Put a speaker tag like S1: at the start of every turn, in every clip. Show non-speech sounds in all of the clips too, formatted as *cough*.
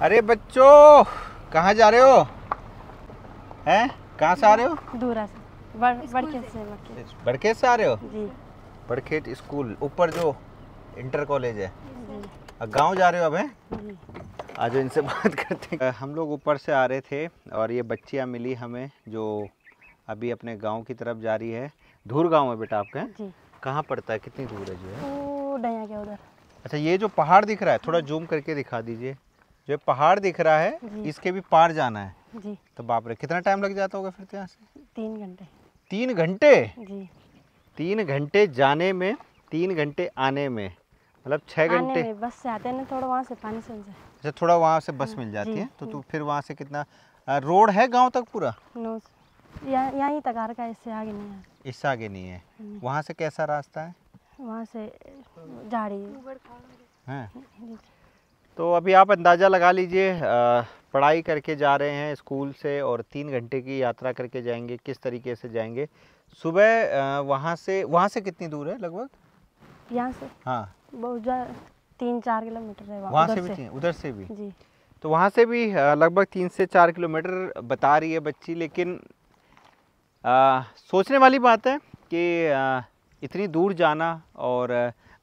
S1: अरे बच्चो कहाँ जा रहे हो हैं कहाँ से आ रहे हो दूरा से बर, बड़खेत से आ रहे हो जी बड़खेत स्कूल ऊपर जो इंटर कॉलेज है गांव जा रहे हो अब हैं आज इनसे *laughs* बात करते हैं हम लोग ऊपर से आ रहे थे और ये बच्चियाँ मिली हमें जो अभी अपने गांव की तरफ जा रही है दूर गांव है बेटा आपके कहाँ पड़ता है कितनी दूर है जो है अच्छा ये जो पहाड़ दिख रहा है थोड़ा हाँ। जूम करके दिखा दीजिए जो पहाड़ दिख रहा है इसके भी पार जाना है जी तो बाप रे कितना टाइम लग जाता होगा फिर तो यहाँ से तीन घंटे तीन घंटे जी तीन घंटे जाने में तीन घंटे आने में मतलब छः घंटे बस से आते ना थोड़ा वहाँ से पानी से अच्छा थोड़ा वहाँ से बस हाँ, मिल जाती है तो तू फिर वहाँ से कितना रोड है गाँव तक पूरा यहाँ यहीं तक आ रहा है इससे आगे नहीं है इससे आगे नहीं है वहाँ से कैसा रास्ता है वहाँ से जा रही है तो अभी आप अंदाज़ा लगा लीजिए पढ़ाई करके जा रहे हैं स्कूल से और तीन घंटे की यात्रा करके जाएंगे किस तरीके से जाएंगे सुबह वहाँ से वहाँ से कितनी दूर है लगभग यहाँ से हाँ बहुत तीन चार किलोमीटर है वहाँ से भी उधर से भी जी तो वहाँ से भी लगभग तीन से चार किलोमीटर बता रही है बच्ची लेकिन आ, सोचने वाली बात है कि आ, इतनी दूर जाना और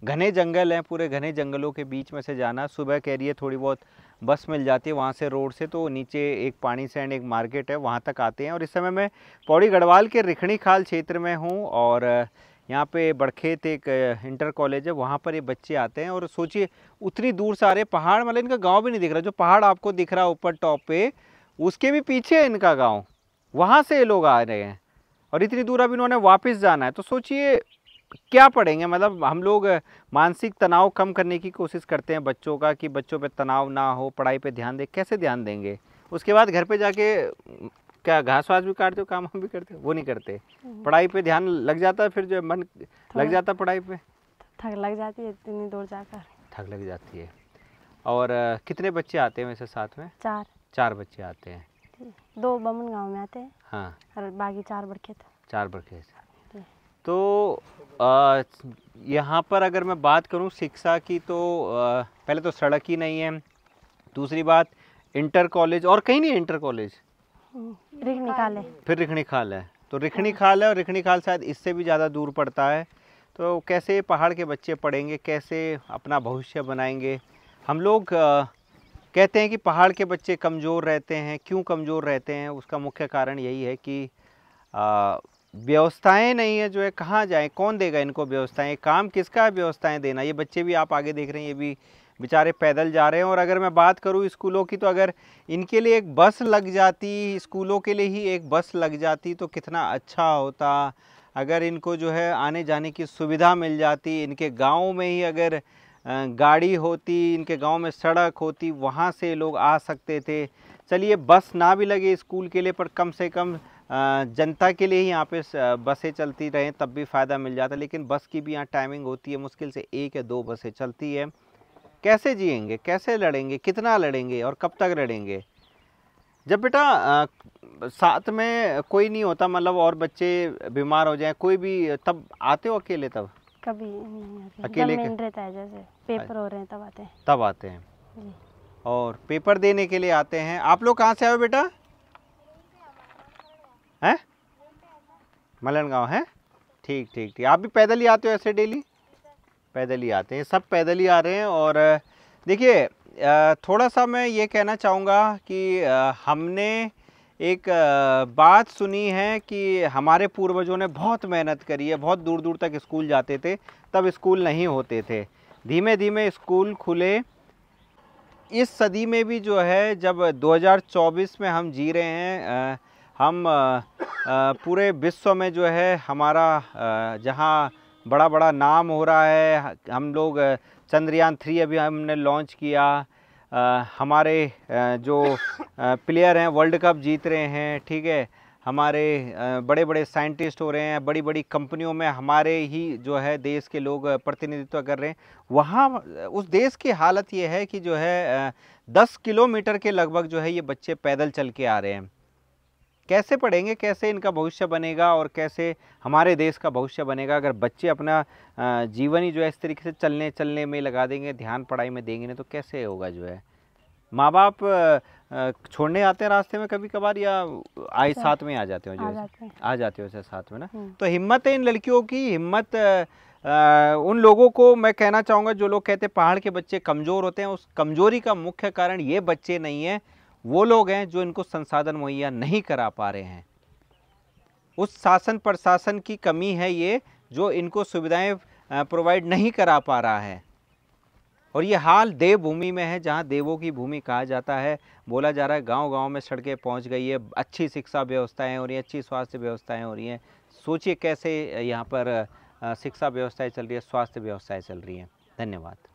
S1: घने जंगल हैं पूरे घने जंगलों के बीच में से जाना सुबह कह रही है थोड़ी बहुत बस मिल जाती है वहाँ से रोड से तो नीचे एक पानी सैंड एक मार्केट है वहाँ तक आते हैं और इस समय मैं पौड़ी गढ़वाल के रिखणी खाल क्षेत्र में हूँ और यहाँ पे बड़खेत एक इंटर कॉलेज है वहाँ पर ये बच्चे आते हैं और सोचिए उतनी दूर सारे पहाड़ मतलब इनका गांव भी नहीं दिख रहा जो पहाड़ आपको दिख रहा ऊपर टॉप पे उसके भी पीछे है इनका गांव वहाँ से ये लोग आ रहे हैं और इतनी दूर अब इन्होंने वापस जाना है तो सोचिए क्या पढ़ेंगे मतलब हम लोग मानसिक तनाव कम करने की कोशिश करते हैं बच्चों का कि बच्चों पे तनाव ना हो पढ़ाई पे ध्यान दें कैसे ध्यान देंगे उसके बाद घर पे जाके क्या घास वास भी काटते हो काम हम भी करते हो वो नहीं करते हम्म। पढ़ाई पे ध्यान लग जाता है फिर जो मन लग जाता पढ़ाई पे थक लग जाती है इतनी दूर जाकर थक लग जाती है और कितने बच्चे आते हैं वैसे साथ में चार चार बच्चे आते हैं दो बमन गाँव में आते हैं हाँ बाकी चार बड़के चार बड़के तो यहाँ पर अगर मैं बात करूँ शिक्षा की तो पहले तो सड़क ही नहीं है दूसरी बात इंटर कॉलेज और कहीं नहीं इंटर कॉलेज रिखनी खाल है फिर रिखनी खाल है तो रिखनी खाल है और रिखनी खाल शायद इससे भी ज़्यादा दूर पड़ता है तो कैसे पहाड़ के बच्चे पढ़ेंगे कैसे अपना भविष्य बनाएंगे हम लोग कहते हैं कि पहाड़ के बच्चे कमज़ोर रहते हैं क्यों कमज़ोर रहते हैं उसका मुख्य कारण यही है कि आ, व्यवस्थाएं नहीं है जो है कहाँ जाएं कौन देगा इनको व्यवस्थाएं काम किसका है व्यवस्थाएं देना ये बच्चे भी आप आगे देख रहे हैं ये भी बेचारे पैदल जा रहे हैं और अगर मैं बात करूँ स्कूलों की तो अगर इनके लिए एक बस लग जाती स्कूलों के लिए ही एक बस लग जाती तो कितना अच्छा होता अगर इनको जो है आने जाने की सुविधा मिल जाती इनके गाँव में ही अगर गाड़ी होती इनके गाँव में सड़क होती वहाँ से लोग आ सकते थे चलिए बस ना भी लगे स्कूल के लिए पर कम से कम जनता के लिए ही यहाँ पे बसें चलती रहें तब भी फ़ायदा मिल जाता है लेकिन बस की भी यहाँ टाइमिंग होती है मुश्किल से एक या दो बसें चलती है कैसे जिएंगे कैसे लड़ेंगे कितना लड़ेंगे और कब तक लड़ेंगे जब बेटा साथ में कोई नहीं होता मतलब और बच्चे बीमार हो जाए कोई भी तब आते हो अकेले तब कभी नहीं अकेले रहता है जैसे पेपर हो रहे हैं तब आते हैं तब आते हैं और पेपर देने के लिए आते हैं आप लोग कहाँ से आए बेटा हैं मलन गाँव है ठीक ठीक ठीक आप भी पैदल ही आते हो ऐसे डेली पैदल ही आते हैं सब पैदल ही आ रहे हैं और देखिए थोड़ा सा मैं ये कहना चाहूँगा कि हमने एक बात सुनी है कि हमारे पूर्वजों ने बहुत मेहनत करी है बहुत दूर दूर तक स्कूल जाते थे तब स्कूल नहीं होते थे धीमे धीमे स्कूल खुले इस सदी में भी जो है जब 2024 में हम जी रहे हैं हम पूरे विश्व में जो है हमारा जहाँ बड़ा बड़ा नाम हो रहा है हम लोग चंद्रयान थ्री अभी हमने लॉन्च किया हमारे जो प्लेयर हैं वर्ल्ड कप जीत रहे हैं ठीक है हमारे बड़े बड़े साइंटिस्ट हो रहे हैं बड़ी बड़ी कंपनियों में हमारे ही जो है देश के लोग प्रतिनिधित्व कर रहे हैं वहाँ उस देश की हालत ये है कि जो है दस किलोमीटर के लगभग जो है ये बच्चे पैदल चल के आ रहे हैं कैसे पढ़ेंगे कैसे इनका भविष्य बनेगा और कैसे हमारे देश का भविष्य बनेगा अगर बच्चे अपना जीवन ही जो है इस तरीके से चलने चलने में लगा देंगे ध्यान पढ़ाई में देंगे ना तो कैसे होगा जो है माँ बाप छोड़ने आते हैं रास्ते में कभी कभार या आए अच्छा। साथ में आ जाते हो जो है आ जाते हो जैसे साथ में ना हम्म। तो हिम्मत है इन लड़कियों की हिम्मत आ, उन लोगों को मैं कहना चाहूँगा जो लोग कहते हैं पहाड़ के बच्चे कमज़ोर होते हैं उस कमज़ोरी का मुख्य कारण ये बच्चे नहीं हैं वो लोग हैं जो इनको संसाधन मुहैया नहीं करा पा रहे हैं उस शासन प्रशासन की कमी है ये जो इनको सुविधाएं प्रोवाइड नहीं करा पा रहा है और ये हाल देवभूमि में है जहाँ देवों की भूमि कहा जाता है बोला जा रहा है गांव-गांव में सड़कें पहुँच गई है अच्छी शिक्षा व्यवस्थाएं हो रही हैं अच्छी स्वास्थ्य व्यवस्थाएं हो रही हैं सोचिए कैसे यहाँ पर शिक्षा व्यवस्थाएँ चल रही है स्वास्थ्य व्यवस्थाएँ चल रही हैं धन्यवाद